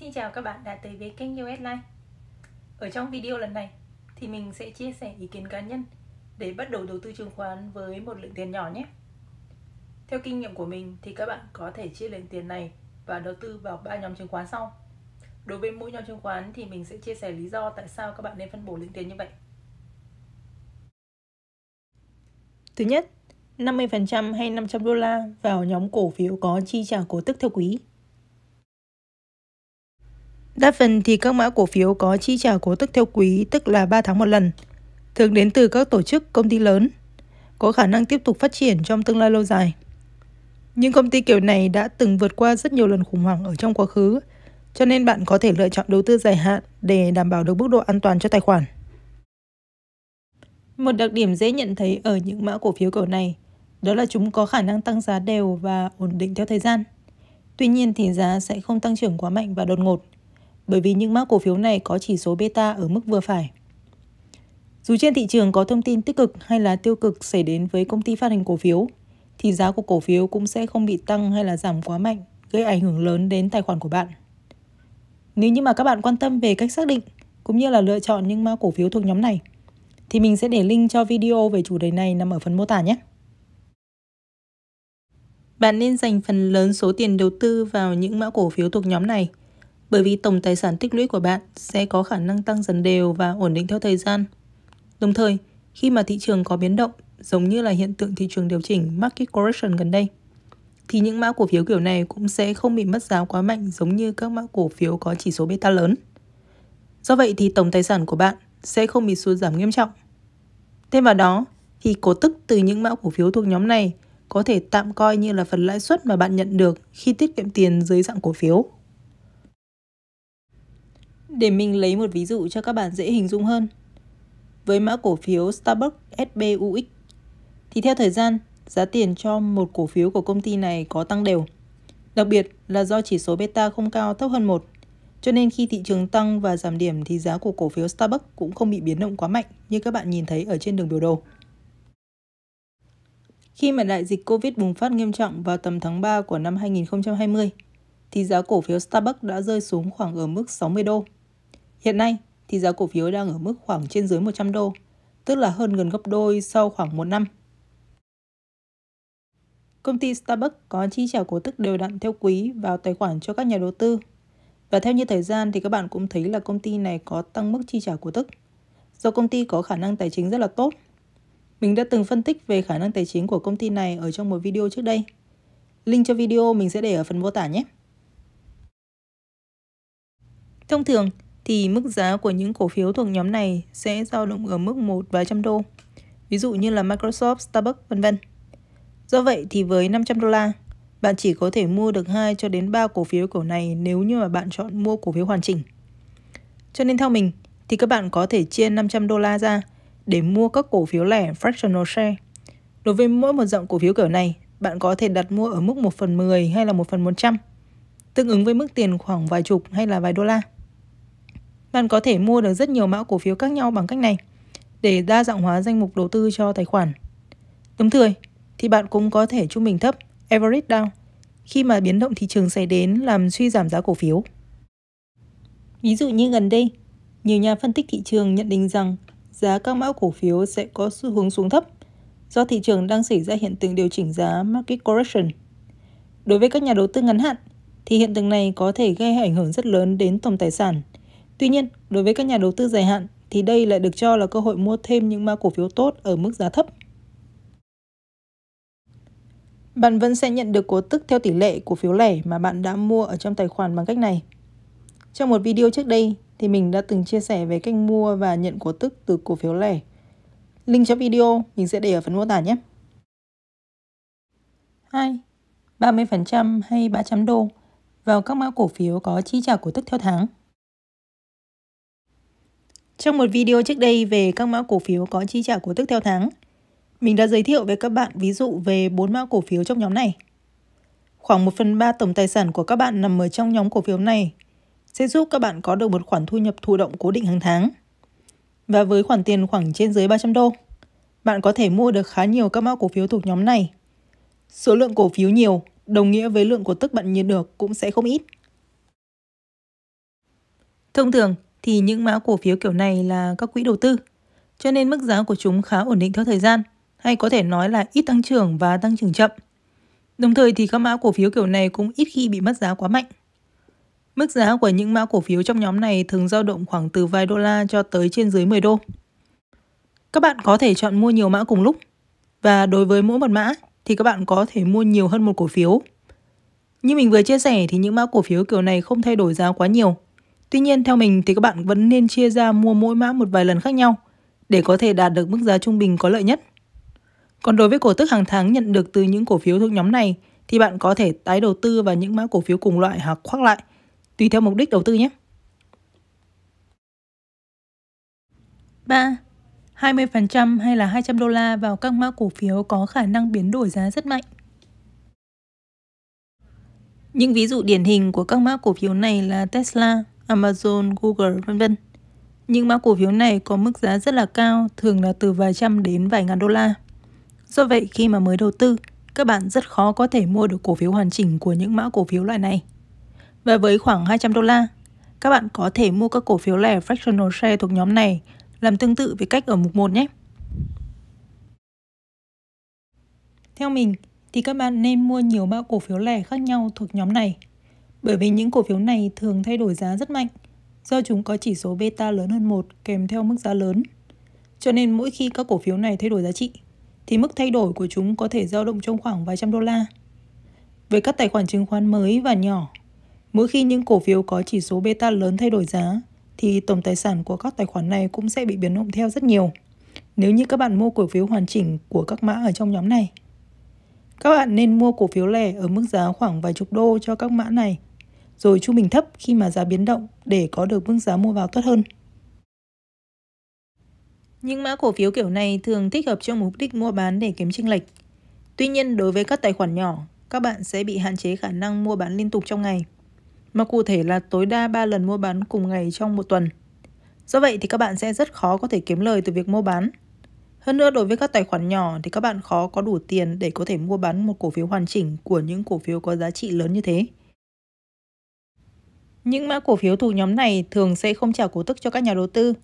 Xin chào các bạn đã tới với kênh US Life Ở trong video lần này thì mình sẽ chia sẻ ý kiến cá nhân để bắt đầu đầu tư chứng khoán với một lượng tiền nhỏ nhé Theo kinh nghiệm của mình thì các bạn có thể chia lượng tiền này và đầu tư vào ba nhóm chứng khoán sau Đối với mỗi nhóm chứng khoán thì mình sẽ chia sẻ lý do tại sao các bạn nên phân bổ lượng tiền như vậy Thứ nhất, 50% hay 500 đô la vào nhóm cổ phiếu có chi trả cổ tức theo quý Đa phần thì các mã cổ phiếu có chi trả cổ tức theo quý, tức là 3 tháng một lần, thường đến từ các tổ chức, công ty lớn, có khả năng tiếp tục phát triển trong tương lai lâu dài. Những công ty kiểu này đã từng vượt qua rất nhiều lần khủng hoảng ở trong quá khứ, cho nên bạn có thể lựa chọn đầu tư dài hạn để đảm bảo được mức độ an toàn cho tài khoản. Một đặc điểm dễ nhận thấy ở những mã cổ phiếu kiểu này đó là chúng có khả năng tăng giá đều và ổn định theo thời gian. Tuy nhiên thì giá sẽ không tăng trưởng quá mạnh và đột ngột bởi vì những mã cổ phiếu này có chỉ số beta ở mức vừa phải. Dù trên thị trường có thông tin tích cực hay là tiêu cực xảy đến với công ty phát hành cổ phiếu, thì giá của cổ phiếu cũng sẽ không bị tăng hay là giảm quá mạnh, gây ảnh hưởng lớn đến tài khoản của bạn. Nếu như mà các bạn quan tâm về cách xác định cũng như là lựa chọn những mã cổ phiếu thuộc nhóm này, thì mình sẽ để link cho video về chủ đề này nằm ở phần mô tả nhé. Bạn nên dành phần lớn số tiền đầu tư vào những mã cổ phiếu thuộc nhóm này – bởi vì tổng tài sản tích lũy của bạn sẽ có khả năng tăng dần đều và ổn định theo thời gian. Đồng thời, khi mà thị trường có biến động, giống như là hiện tượng thị trường điều chỉnh market correction gần đây, thì những mã cổ phiếu kiểu này cũng sẽ không bị mất giá quá mạnh giống như các mã cổ phiếu có chỉ số beta lớn. Do vậy thì tổng tài sản của bạn sẽ không bị sụt giảm nghiêm trọng. Thêm vào đó, thì cổ tức từ những mã cổ phiếu thuộc nhóm này có thể tạm coi như là phần lãi suất mà bạn nhận được khi tiết kiệm tiền dưới dạng cổ phiếu để mình lấy một ví dụ cho các bạn dễ hình dung hơn. Với mã cổ phiếu Starbucks SBUX thì theo thời gian, giá tiền cho một cổ phiếu của công ty này có tăng đều. Đặc biệt là do chỉ số beta không cao thấp hơn 1, cho nên khi thị trường tăng và giảm điểm thì giá của cổ phiếu Starbucks cũng không bị biến động quá mạnh như các bạn nhìn thấy ở trên đường biểu đồ. Khi mà đại dịch Covid bùng phát nghiêm trọng vào tầm tháng 3 của năm 2020, thì giá cổ phiếu Starbucks đã rơi xuống khoảng ở mức 60 đô. Hiện nay thì giá cổ phiếu đang ở mức khoảng trên dưới 100 đô, tức là hơn gần gấp đôi sau khoảng một năm. Công ty Starbucks có chi trả cổ tức đều đặn theo quý vào tài khoản cho các nhà đầu tư. Và theo như thời gian thì các bạn cũng thấy là công ty này có tăng mức chi trả cổ tức. Do công ty có khả năng tài chính rất là tốt. Mình đã từng phân tích về khả năng tài chính của công ty này ở trong một video trước đây. Link cho video mình sẽ để ở phần mô tả nhé. Thông thường thì mức giá của những cổ phiếu thuộc nhóm này sẽ dao động ở mức một vài trăm đô, ví dụ như là Microsoft, Starbucks, vân vân. Do vậy thì với 500 đô la, bạn chỉ có thể mua được 2 cho đến 3 cổ phiếu cổ này nếu như mà bạn chọn mua cổ phiếu hoàn chỉnh. Cho nên theo mình thì các bạn có thể chia 500 đô la ra để mua các cổ phiếu lẻ fractional share. Đối với mỗi một dạng cổ phiếu kiểu này, bạn có thể đặt mua ở mức 1 phần 10 hay là 1 phần 100, tương ứng với mức tiền khoảng vài chục hay là vài đô la. Bạn có thể mua được rất nhiều mã cổ phiếu khác nhau bằng cách này để đa dạng hóa danh mục đầu tư cho tài khoản. Đồng thời, thì bạn cũng có thể trung bình thấp, average down, khi mà biến động thị trường xảy đến làm suy giảm giá cổ phiếu. Ví dụ như gần đây, nhiều nhà phân tích thị trường nhận định rằng giá các mã cổ phiếu sẽ có xu hướng xuống thấp do thị trường đang xảy ra hiện tượng điều chỉnh giá market correction. Đối với các nhà đầu tư ngắn hạn, thì hiện tượng này có thể gây ảnh hưởng rất lớn đến tổng tài sản – Tuy nhiên, đối với các nhà đầu tư dài hạn thì đây lại được cho là cơ hội mua thêm những mã cổ phiếu tốt ở mức giá thấp. Bạn vẫn sẽ nhận được cổ tức theo tỷ lệ cổ phiếu lẻ mà bạn đã mua ở trong tài khoản bằng cách này. Trong một video trước đây thì mình đã từng chia sẻ về cách mua và nhận cổ tức từ cổ phiếu lẻ. Link cho video mình sẽ để ở phần mô tả nhé. 2. 30% hay 300 đô vào các mã cổ phiếu có chi trả cổ tức theo tháng. Trong một video trước đây về các mã cổ phiếu có chi trả cổ tức theo tháng, mình đã giới thiệu với các bạn ví dụ về 4 mã cổ phiếu trong nhóm này. Khoảng 1 phần 3 tổng tài sản của các bạn nằm ở trong nhóm cổ phiếu này sẽ giúp các bạn có được một khoản thu nhập thụ động cố định hàng tháng. Và với khoản tiền khoảng trên dưới 300 đô, bạn có thể mua được khá nhiều các mã cổ phiếu thuộc nhóm này. Số lượng cổ phiếu nhiều đồng nghĩa với lượng cổ tức bạn nhận được cũng sẽ không ít. Thông thường, thì những mã cổ phiếu kiểu này là các quỹ đầu tư. Cho nên mức giá của chúng khá ổn định theo thời gian, hay có thể nói là ít tăng trưởng và tăng trưởng chậm. Đồng thời thì các mã cổ phiếu kiểu này cũng ít khi bị mất giá quá mạnh. Mức giá của những mã cổ phiếu trong nhóm này thường dao động khoảng từ vài đô la cho tới trên dưới 10 đô. Các bạn có thể chọn mua nhiều mã cùng lúc và đối với mỗi một mã thì các bạn có thể mua nhiều hơn một cổ phiếu. Như mình vừa chia sẻ thì những mã cổ phiếu kiểu này không thay đổi giá quá nhiều Tuy nhiên theo mình thì các bạn vẫn nên chia ra mua mỗi mã một vài lần khác nhau để có thể đạt được mức giá trung bình có lợi nhất. Còn đối với cổ tức hàng tháng nhận được từ những cổ phiếu thuộc nhóm này thì bạn có thể tái đầu tư vào những mã cổ phiếu cùng loại hoặc khoác lại tùy theo mục đích đầu tư nhé. 3. 20% hay là 200 đô la vào các mã cổ phiếu có khả năng biến đổi giá rất mạnh. Những ví dụ điển hình của các mã cổ phiếu này là Tesla, Amazon, Google, vân vân. Những mã cổ phiếu này có mức giá rất là cao, thường là từ vài trăm đến vài ngàn đô la. Do vậy, khi mà mới đầu tư, các bạn rất khó có thể mua được cổ phiếu hoàn chỉnh của những mã cổ phiếu loại này. Và với khoảng 200 đô la, các bạn có thể mua các cổ phiếu lẻ fractional share thuộc nhóm này, làm tương tự với cách ở mục 1 nhé. Theo mình, thì các bạn nên mua nhiều mã cổ phiếu lẻ khác nhau thuộc nhóm này bởi vì những cổ phiếu này thường thay đổi giá rất mạnh, do chúng có chỉ số beta lớn hơn 1 kèm theo mức giá lớn. Cho nên mỗi khi các cổ phiếu này thay đổi giá trị, thì mức thay đổi của chúng có thể dao động trong khoảng vài trăm đô la. Với các tài khoản chứng khoán mới và nhỏ, mỗi khi những cổ phiếu có chỉ số beta lớn thay đổi giá, thì tổng tài sản của các tài khoản này cũng sẽ bị biến động theo rất nhiều. Nếu như các bạn mua cổ phiếu hoàn chỉnh của các mã ở trong nhóm này, các bạn nên mua cổ phiếu lẻ ở mức giá khoảng vài chục đô cho các mã này rồi trung bình thấp khi mà giá biến động để có được mức giá mua vào tốt hơn. Những mã cổ phiếu kiểu này thường thích hợp cho mục đích mua bán để kiếm chênh lệch. Tuy nhiên, đối với các tài khoản nhỏ, các bạn sẽ bị hạn chế khả năng mua bán liên tục trong ngày, mà cụ thể là tối đa 3 lần mua bán cùng ngày trong một tuần. Do vậy thì các bạn sẽ rất khó có thể kiếm lời từ việc mua bán. Hơn nữa đối với các tài khoản nhỏ thì các bạn khó có đủ tiền để có thể mua bán một cổ phiếu hoàn chỉnh của những cổ phiếu có giá trị lớn như thế. Những mã cổ phiếu thuộc nhóm này thường sẽ không trả cổ tức cho các nhà đầu tư.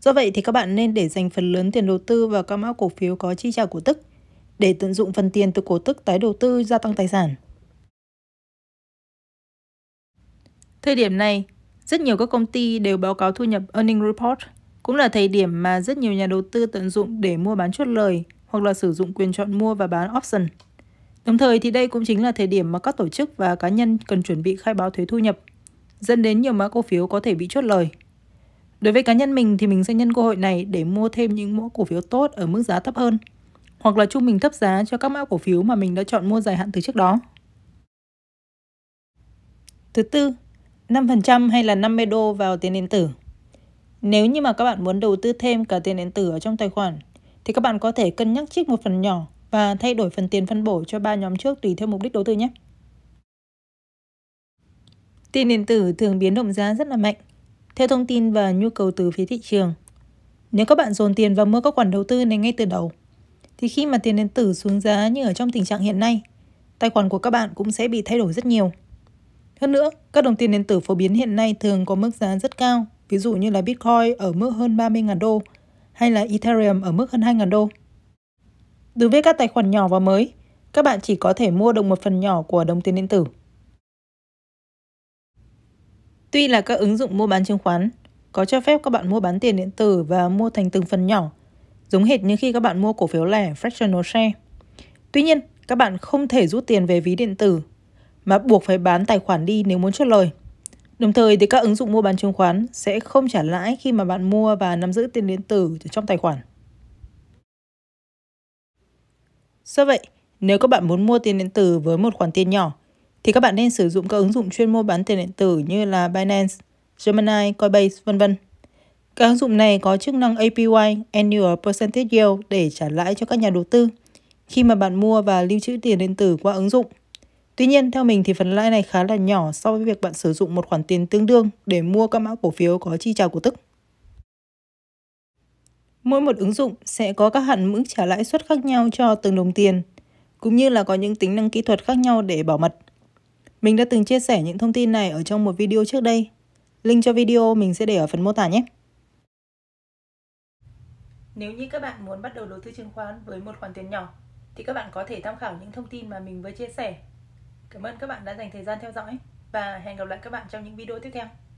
Do vậy thì các bạn nên để dành phần lớn tiền đầu tư vào các mã cổ phiếu có chi trả cổ tức để tận dụng phần tiền từ cổ tức tái đầu tư gia tăng tài sản. Thời điểm này, rất nhiều các công ty đều báo cáo thu nhập Earning Report, cũng là thời điểm mà rất nhiều nhà đầu tư tận dụng để mua bán chốt lời hoặc là sử dụng quyền chọn mua và bán option. Đồng thời thì đây cũng chính là thời điểm mà các tổ chức và cá nhân cần chuẩn bị khai báo thuế thu nhập dẫn đến nhiều mã cổ phiếu có thể bị chốt lời. Đối với cá nhân mình thì mình sẽ nhân cơ hội này để mua thêm những mã cổ phiếu tốt ở mức giá thấp hơn, hoặc là trung bình thấp giá cho các mã cổ phiếu mà mình đã chọn mua dài hạn từ trước đó. Thứ tư, 5% hay là 50 đô vào tiền điện tử. Nếu như mà các bạn muốn đầu tư thêm cả tiền điện tử ở trong tài khoản, thì các bạn có thể cân nhắc trích một phần nhỏ và thay đổi phần tiền phân bổ cho ba nhóm trước tùy theo mục đích đầu tư nhé. Tiền điện tử thường biến động giá rất là mạnh, theo thông tin và nhu cầu từ phía thị trường. Nếu các bạn dồn tiền vào mua các khoản đầu tư này ngay từ đầu, thì khi mà tiền điện tử xuống giá như ở trong tình trạng hiện nay, tài khoản của các bạn cũng sẽ bị thay đổi rất nhiều. Hơn nữa, các đồng tiền điện tử phổ biến hiện nay thường có mức giá rất cao, ví dụ như là Bitcoin ở mức hơn 30.000 đô hay là Ethereum ở mức hơn 2.000 đô. Đối với các tài khoản nhỏ và mới, các bạn chỉ có thể mua được một phần nhỏ của đồng tiền điện tử Tuy là các ứng dụng mua bán chứng khoán có cho phép các bạn mua bán tiền điện tử và mua thành từng phần nhỏ, giống hệt như khi các bạn mua cổ phiếu lẻ fractional share. Tuy nhiên, các bạn không thể rút tiền về ví điện tử mà buộc phải bán tài khoản đi nếu muốn chốt lời. Đồng thời thì các ứng dụng mua bán chứng khoán sẽ không trả lãi khi mà bạn mua và nắm giữ tiền điện tử trong tài khoản. Do vậy, nếu các bạn muốn mua tiền điện tử với một khoản tiền nhỏ, thì các bạn nên sử dụng các ứng dụng chuyên mua bán tiền điện tử như là Binance, Gemini, Coinbase, vân vân. Các ứng dụng này có chức năng APY Annual Percentage Yield để trả lãi cho các nhà đầu tư khi mà bạn mua và lưu trữ tiền điện tử qua ứng dụng. Tuy nhiên, theo mình thì phần lãi này khá là nhỏ so với việc bạn sử dụng một khoản tiền tương đương để mua các mã cổ phiếu có chi trả cổ tức. Mỗi một ứng dụng sẽ có các hạn mức trả lãi suất khác nhau cho từng đồng tiền, cũng như là có những tính năng kỹ thuật khác nhau để bảo mật. Mình đã từng chia sẻ những thông tin này ở trong một video trước đây. Link cho video mình sẽ để ở phần mô tả nhé. Nếu như các bạn muốn bắt đầu đầu tư chứng khoán với một khoản tiền nhỏ, thì các bạn có thể tham khảo những thông tin mà mình vừa chia sẻ. Cảm ơn các bạn đã dành thời gian theo dõi và hẹn gặp lại các bạn trong những video tiếp theo.